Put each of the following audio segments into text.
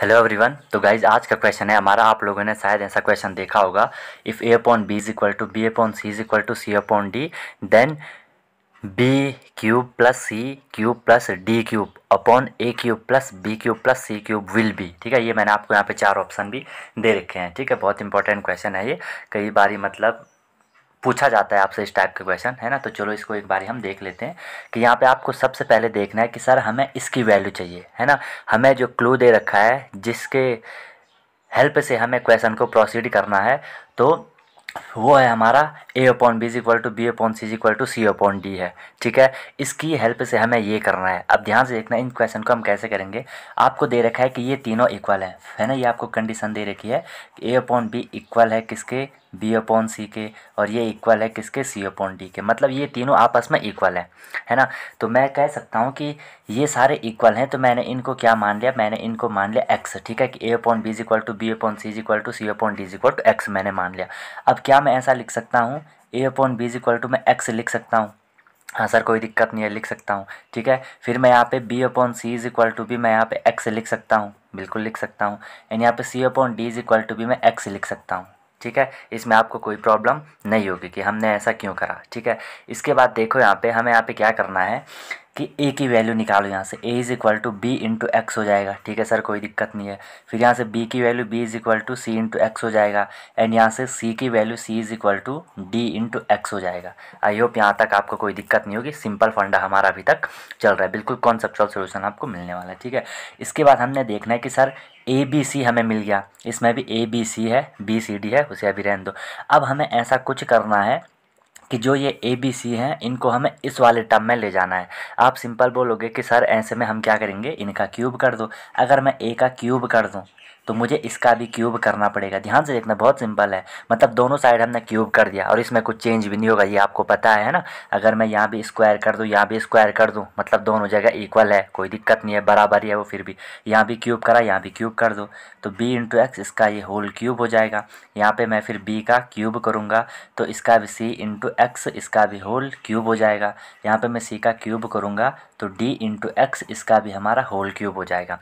hello everyone तो guys आज का क्वेश्चन है हमारा आप लोगों ने शायद ऐसा क्वेश्चन देखा होगा if A upon B is equal to B upon C is equal to C upon D then B cube plus C cube plus D cube upon A cube plus B cube plus C cube will be ठीक है ये मैंने आपको यहाँ पे चार option भी दे रखे हैं ठीक है बहुत इंपॉर्टेंट क्वेश्चन है ये कई बारी मतलब पूछा जाता है आपसे इस टाइप के क्वेश्चन है ना तो चलो इसको एक बार हम देख लेते हैं कि यहाँ पे आपको सबसे पहले देखना है कि सर हमें इसकी वैल्यू चाहिए है ना हमें जो क्लू दे रखा है जिसके हेल्प से हमें क्वेश्चन को प्रोसीड करना है तो वो है हमारा A upon B equal to B upon C equal to C upon D है ठीक है इसकी हेल्प से हमें ये करना है अब ध्यान से देखना इन क्वेश्चन को हम कैसे करेंगे आपको दे रखा है कि ये तीनों इक्वल है है ना ये आपको कंडीशन दे रखी है कि ए अपॉन बी इक्वल है किसके बी अपॉन सी के और ये इक्वल है किसके सी अपॉन डी के मतलब ये तीनों आपस में इक्वल है है ना तो मैं कह सकता हूँ कि ये सारे इक्वल हैं तो मैंने इनको क्या मान लिया मैंने इनको मान लिया एक्स ठीक है कि A upon B is equal to B upon C is equal to C upon D is equal to X मैंने मान लिया अब क्या मैं ऐसा लिख सकता हूँ A upon B is equal to मैं एक्स लिख सकता हूँ हाँ सर कोई दिक्कत नहीं है लिख सकता हूँ ठीक है फिर मैं यहाँ पे B upon C is equal to भी मैं यहाँ पे एक्स लिख सकता हूँ बिल्कुल लिख सकता हूँ एंड यहाँ पे C upon D is equal to भी मैं एक्स लिख सकता हूँ ठीक है इसमें आपको कोई प्रॉब्लम नहीं होगी कि हमने ऐसा क्यों करा ठीक है इसके बाद देखो यहाँ पे हमें यहाँ पे क्या करना है कि ए की वैल्यू निकालो यहाँ से A is equal to B into X हो जाएगा ठीक है सर कोई दिक्कत नहीं है फिर यहाँ से बी की value B is equal to C into X हो जाएगा एंड यहाँ से सी की value C is equal to D into X हो जाएगा आई होप यहाँ तक आपको कोई दिक्कत नहीं होगी सिंपल फंडा हमारा अभी तक चल रहा है बिल्कुल कॉन्सेप्चुअल सोल्यूशन आपको मिलने वाला है ठीक है इसके बाद हमने देखना है कि सर ए बी सी हमें मिल गया इसमें भी ए बी सी है बी सी डी है उसे अभी रहने दो अब हमें ऐसा कुछ करना है कि जो ये ए बी सी हैं इनको हमें इस वाले टर्म में ले जाना है आप सिंपल बोलोगे कि सर ऐसे में हम क्या करेंगे इनका क्यूब कर दो अगर मैं ए का क्यूब कर दूँ तो मुझे इसका भी क्यूब करना पड़ेगा ध्यान से देखना बहुत सिंपल है मतलब दोनों साइड हमने क्यूब कर दिया और इसमें कुछ चेंज भी नहीं होगा ये आपको पता है ना अगर मैं यहाँ भी स्क्वायर कर दूँ यहाँ भी स्क्वायर कर दूँ मतलब दोनों जगह इक्वल है कोई दिक्कत नहीं है बराबर ही है वो फिर भी यहाँ भी क्यूब करा यहाँ भी क्यूब कर दो तो बी इंटू एक्स इसका ये होल क्यूब हो जाएगा यहाँ पर मैं फिर बी का क्यूब करूँगा तो इसका भी सी इंटू एक्स इसका भी होल क्यूब हो जाएगा यहाँ पर मैं सी का क्यूब करूँगा तो डी इंटू एक्स इसका भी हमारा होल क्यूब हो जाएगा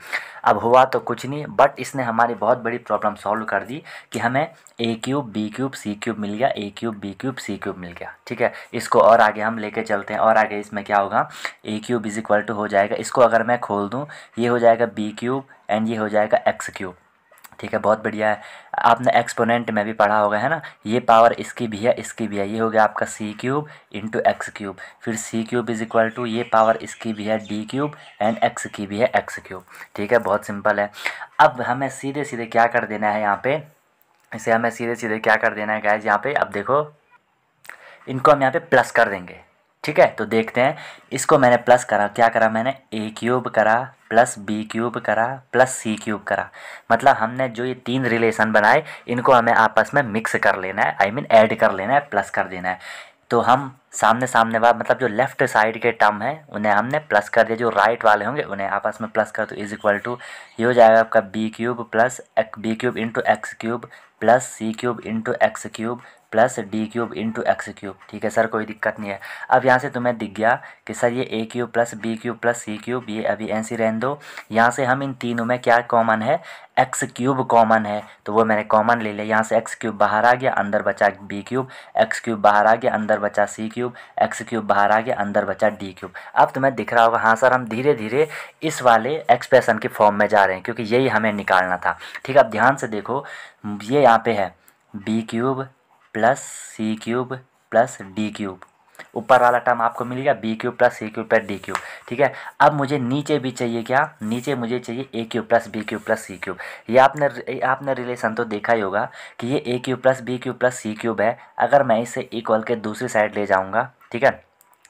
अब हुआ तो कुछ नहीं बट इसने हम हमारी बहुत बड़ी प्रॉब्लम सॉल्व कर दी कि हमें A cube B cube C cube मिल गया A cube B cube C cube मिल गया ठीक है इसको और आगे हम लेके चलते हैं और आगे इसमें क्या होगा A cube is equal to हो जाएगा इसको अगर मैं खोल दूँ ये हो जाएगा बी क्यूब एंड ये हो जाएगा एक्स क्यूब ठीक है बहुत बढ़िया है आपने एक्सपोनेंट में भी पढ़ा होगा है ना ये पावर इसकी भी है इसकी भी है ये हो गया आपका C cube into X cube फिर C cube is equal to ये पावर इसकी भी है डी क्यूब एंड एक्स की भी है एक्स क्यूब ठीक है बहुत सिंपल है अब हमें सीधे सीधे क्या कर देना है यहाँ पे इसे हमें सीधे सीधे क्या कर देना है गैज यहाँ पे अब देखो इनको हम यहाँ पे प्लस कर देंगे ठीक है तो देखते हैं इसको मैंने प्लस करा क्या करा मैंने ए क्यूब करा प्लस बी क्यूब करा प्लस सी क्यूब करा मतलब हमने जो ये तीन रिलेशन बनाए इनको हमें आपस में मिक्स कर लेना है I I mean mean, add कर लेना है प्लस कर देना है तो हम सामने सामने वाला मतलब जो लेफ्ट साइड के टर्म हैं उन्हें हमने प्लस कर दिया जो राइट वाले होंगे उन्हें आपस में प्लस कर तो इज इक्वल टू ये हो जाएगा आपका B cube plus B cube into X cube plus C cube into X cube plus D cube into X cube ठीक है सर कोई दिक्कत नहीं है अब यहाँ से तुम्हें दिख गया कि सर ये A cube plus B cube plus C cube ये अभी एन सी रहने दो यहाँ से हम इन तीनों में क्या कॉमन है एक्स क्यूब कॉमन है तो वो मैंने कॉमन ले लिया यहाँ से एक्स क्यूब बाहर आ गया अंदर बचा बी क्यूब एक्स क्यूब बाहर आ गया अंदर बचा सी क्यूब एक्स क्यूब बाहर आ गया अंदर बचा डी क्यूब अब तुम्हें दिख रहा होगा हाँ सर हम धीरे धीरे इस वाले एक्सप्रेशन के फॉर्म में जा रहे हैं क्योंकि यही हमें निकालना था ठीक है अब ध्यान से देखो ये यहाँ पे है B cube plus C cube plus D cube ऊपर वाला टर्म आपको मिल गया B cube plus C cube plus D cube ठीक है अब मुझे नीचे भी चाहिए क्या नीचे मुझे चाहिए A cube plus B cube plus C cube ये आपने आपने रिलेशन तो देखा ही होगा कि ये A cube plus B cube plus C cube है अगर मैं इसे इक्वल के दूसरी साइड ले जाऊँगा ठीक है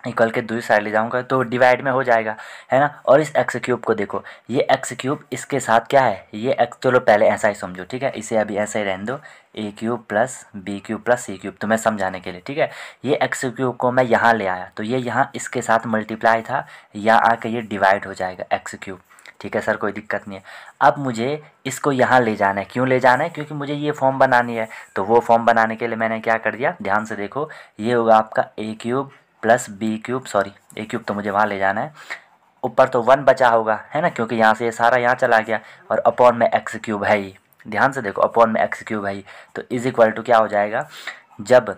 इक्वल के दूसरी साइड ले जाऊंगा तो डिवाइड में हो जाएगा है ना और इस एक्स क्यूब को देखो ये एक्स क्यूब इसके साथ क्या है ये एक्स चलो पहले ऐसा ही समझो ठीक है इसे अभी ऐसा ही रहने दो A cube plus B cube plus C cube तुम्हें समझाने के लिए ठीक है ये एक्स क्यूब को मैं यहाँ ले आया तो ये यहाँ इसके साथ मल्टीप्लाई था या आके ये डिवाइड हो जाएगा एक्स क्यूब ठीक है सर कोई दिक्कत नहीं है अब मुझे इसको यहाँ ले जाना है क्यों ले जाना है क्योंकि मुझे ये फॉर्म बनानी है तो वो फॉर्म बनाने के लिए मैंने क्या कर दिया ध्यान से देखो ये होगा आपका A cube plus B cube sorry A cube तो मुझे वहाँ ले जाना है ऊपर तो वन बचा होगा है ना क्योंकि यहाँ से ये यह सारा यहाँ चला गया और अपॉन में एक्स क्यूब है ही ध्यान से देखो अपॉन में एक्स क्यूब है ही तो इज़ इक्वल टू क्या हो जाएगा जब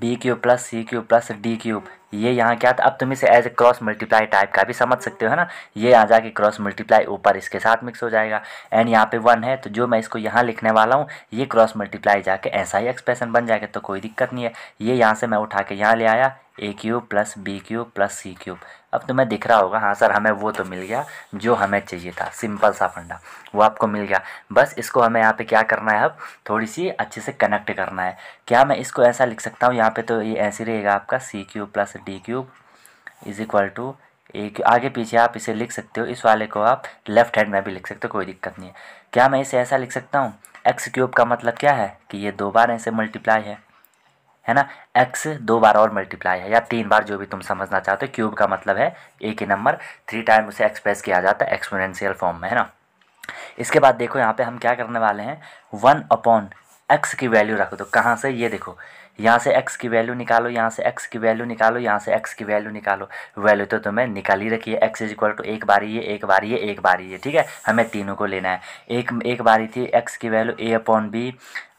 B cube plus C cube plus D cube ये यहाँ क्या था अब तुम इसे as a cross multiply type का भी समझ सकते हो है ना ये यहाँ जाके क्रॉस मल्टीप्लाई ऊपर इसके साथ मिक्स हो जाएगा एंड यहाँ पे वन है तो जो मैं इसको यहाँ लिखने वाला हूँ ये क्रॉस मल्टीप्लाई जाके ऐसा ही एक्सप्रेशन बन जाएगा तो कोई दिक्कत नहीं है ये यहाँ से मैं उठा के यहाँ ले आया A cube plus B cube plus C cube अब तुम्हें दिख रहा होगा हाँ सर हमें वो तो मिल गया जो हमें चाहिए था सिंपल सा फंडा वो आपको मिल गया बस इसको हमें यहाँ पे क्या करना है अब थोड़ी सी अच्छे से कनेक्ट करना है क्या मैं इसको ऐसा लिख सकता हूँ यहाँ पे तो ये ऐसे रहेगा आपका C cube plus D cube is equal to Q आगे पीछे आप इसे लिख सकते हो इस वाले को आप लेफ़्ट हैंड में भी लिख सकते हो कोई दिक्कत नहीं है क्या मैं इसे ऐसा लिख सकता हूँ एक्स क्यूब का मतलब क्या है कि ये दो बार ऐसे मल्टीप्लाई है है ना एक्स दो बार और मल्टीप्लाई है या तीन बार जो भी तुम समझना चाहते हो क्यूब का मतलब है एक ही नंबर थ्री टाइम उसे एक्सप्रेस किया जाता है एक्सपोनेंशियल फॉर्म में है ना इसके बाद देखो यहाँ पे हम क्या करने वाले हैं वन अपॉन एक्स की वैल्यू रखो दो तो कहाँ से ये देखो यहाँ से एक्स की वैल्यू निकालो यहाँ से एक्स की वैल्यू निकालो यहाँ से एक्स की वैल्यू निकालो वैल्यू तो तुम्हें निकाल ही रखी है एक्स इज इक्वल टू एक बार ये एक बार ये एक बार ये ठीक है हमें तीनों को लेना है एक एक बारी थी एक्स की वैल्यू ए अपॉन बी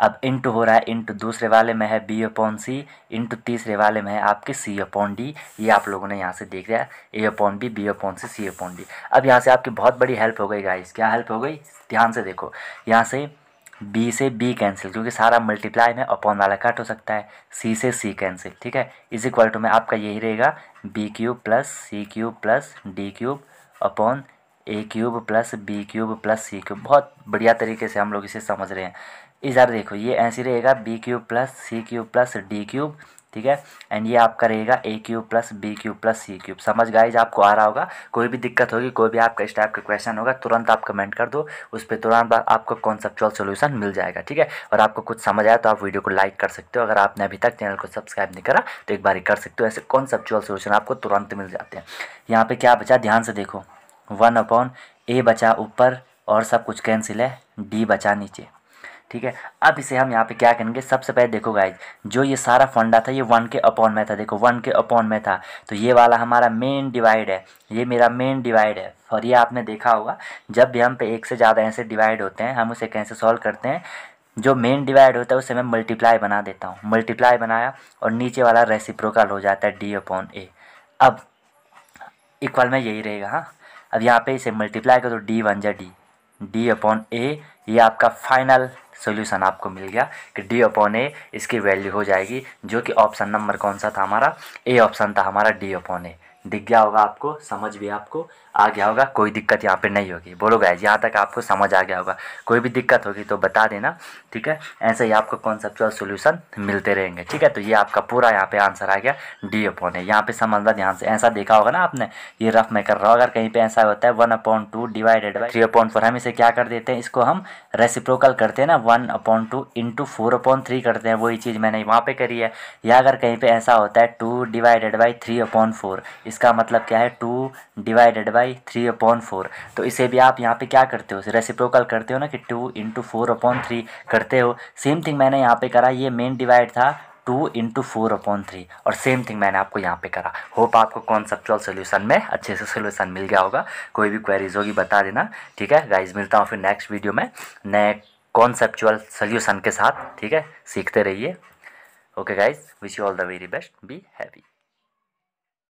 अब इंटू हो रहा है इंटू दूसरे वाले में है बी अपॉन सी इंटू तीसरे वाले में है आपके सी अपॉन डी ये आप लोगों ने यहाँ से देख लिया A upon B B upon C C upon D अब यहाँ से आपकी बहुत बड़ी हेल्प हो गई गाइस क्या हेल्प हो गई ध्यान से देखो यहाँ से बी से बी कैंसिल क्योंकि सारा मल्टीप्लाई में अपॉन वाला कट हो सकता है सी से सी कैंसिल ठीक है इज इक्वल टू में आपका यही रहेगा B cube plus C cube plus D cube upon A cube plus B cube plus C cube बहुत बढ़िया तरीके से हम लोग इसे समझ रहे हैं इधर देखो ये ऐसे रहेगा B cube plus C cube plus D cube ठीक है एंड ये आपका रहेगा A cube plus B cube plus C cube समझ गाइज आपको आ रहा होगा कोई भी दिक्कत होगी कोई भी आपका इस टाइप का क्वेश्चन होगा तुरंत आप कमेंट कर दो उस पर तुरंत आपको कॉन्सेप्चुअल सोल्यूशन मिल जाएगा ठीक है और आपको कुछ समझ आया तो आप वीडियो को लाइक कर सकते हो अगर आपने अभी तक चैनल को सब्सक्राइब नहीं करा तो एक बार कर सकते हो ऐसे कॉन्सेप्चुअल सोल्यूशन आपको तुरंत मिल जाते हैं यहाँ पर क्या बचा ध्यान से देखो वन अपॉन ए बचा ऊपर और सब कुछ कैंसिल है डी बचा नीचे ठीक है अब इसे हम यहाँ पे क्या करेंगे सबसे पहले देखो गाइज जो ये सारा फंडा था ये वन के अपॉन में था देखो वन के अपॉन में था तो ये वाला हमारा मेन डिवाइड है ये मेरा मेन डिवाइड है और ये आपने देखा होगा जब भी हम पे एक से ज़्यादा ऐसे डिवाइड होते हैं हम उसे कैसे सॉल्व करते हैं जो मेन डिवाइड होता है उसे मैं मल्टीप्लाई बना देता हूँ मल्टीप्लाई बनाया और नीचे वाला रेसिप्रोकल हो जाता है डी अपॉन ए अब इक्वल में यही रहेगा हाँ अब यहाँ पे इसे मल्टीप्लाई करो डी वन जा डी डी अपॉन ए ये आपका फाइनल सोल्यूशन आपको मिल गया कि डी अपॉन ए इसकी वैल्यू हो जाएगी जो कि ऑप्शन नंबर कौन सा था हमारा ए ऑप्शन था हमारा डी अपॉन ए दिख गया होगा आपको समझ भी आपको आ गया होगा कोई दिक्कत यहाँ पे नहीं होगी बोलो गैज यहाँ तक आपको समझ आ गया होगा कोई भी दिक्कत होगी तो बता देना ठीक है ऐसे ही आपको कॉन्सेप्चुअल सोल्यूशन मिलते रहेंगे ठीक है तो ये आपका पूरा यहाँ पे आंसर आ गया डी अपॉन है यहाँ पे समझना ध्यान से ऐसा देखा होगा ना आपने ये रफ मैं कर रहा हूँ अगर कहीं पर ऐसा होता है one upon two divided by three upon four हम इसे क्या कर देते हैं इसको हम रेसिप्रोकल करते हैं ना one upon two into four upon three करते हैं वही चीज़ मैंने वहाँ पर करी है या अगर कहीं पर ऐसा होता है two divided by three upon four इसका मतलब क्या है two divided by three upon four तो इसे भी आप यहाँ पे क्या करते हो रेसिप्रोकल करते हो ना कि two into four upon three करते हो सेम थिंग मैंने यहाँ पे करा ये मेन डिवाइड था two into four upon three और सेम थिंग मैंने आपको यहाँ पे करा होप आपको कॉन्सेप्चुअल सोल्यूशन में अच्छे से सोल्यूशन मिल गया होगा कोई भी क्वेरीज होगी बता देना ठीक है गाइज मिलता हूँ फिर नेक्स्ट वीडियो में नए कॉन्सेप्चुअल सोल्यूशन के साथ ठीक है सीखते रहिए okay guys wish you all the very best be happy